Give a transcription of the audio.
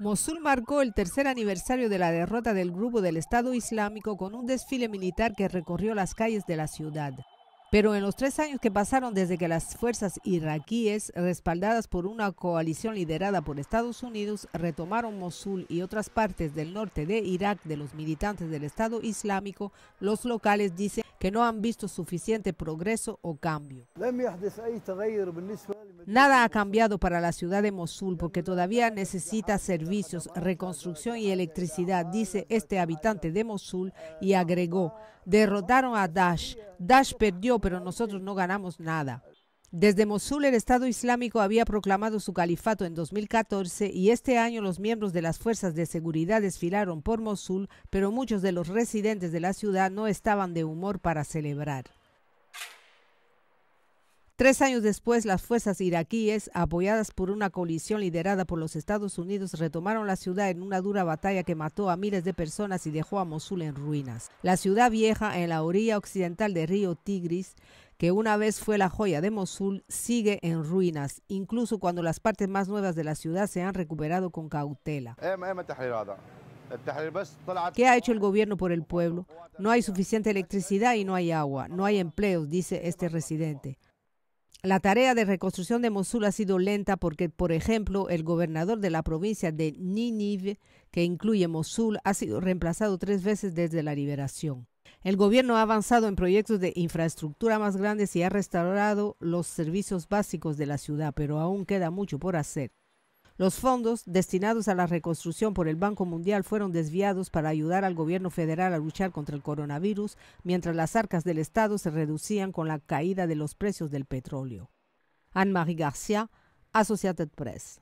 Mosul marcó el tercer aniversario de la derrota del grupo del Estado Islámico con un desfile militar que recorrió las calles de la ciudad. Pero en los tres años que pasaron desde que las fuerzas iraquíes, respaldadas por una coalición liderada por Estados Unidos, retomaron Mosul y otras partes del norte de Irak de los militantes del Estado Islámico, los locales dicen que no han visto suficiente progreso o cambio. Nada ha cambiado para la ciudad de Mosul porque todavía necesita servicios, reconstrucción y electricidad, dice este habitante de Mosul y agregó, derrotaron a Daesh. Daesh perdió, pero nosotros no ganamos nada. Desde Mosul, el Estado Islámico había proclamado su califato en 2014 y este año los miembros de las fuerzas de seguridad desfilaron por Mosul, pero muchos de los residentes de la ciudad no estaban de humor para celebrar. Tres años después, las fuerzas iraquíes, apoyadas por una coalición liderada por los Estados Unidos, retomaron la ciudad en una dura batalla que mató a miles de personas y dejó a Mosul en ruinas. La ciudad vieja, en la orilla occidental del río Tigris, que una vez fue la joya de Mosul, sigue en ruinas, incluso cuando las partes más nuevas de la ciudad se han recuperado con cautela. Em, em, ¿Qué ha hecho el gobierno por el pueblo? No hay suficiente electricidad y no hay agua, no hay empleos, dice este residente. La tarea de reconstrucción de Mosul ha sido lenta porque, por ejemplo, el gobernador de la provincia de Ninive, que incluye Mosul, ha sido reemplazado tres veces desde la liberación. El gobierno ha avanzado en proyectos de infraestructura más grandes y ha restaurado los servicios básicos de la ciudad, pero aún queda mucho por hacer. Los fondos destinados a la reconstrucción por el Banco Mundial fueron desviados para ayudar al gobierno federal a luchar contra el coronavirus, mientras las arcas del Estado se reducían con la caída de los precios del petróleo. Anne-Marie Garcia, Associated Press.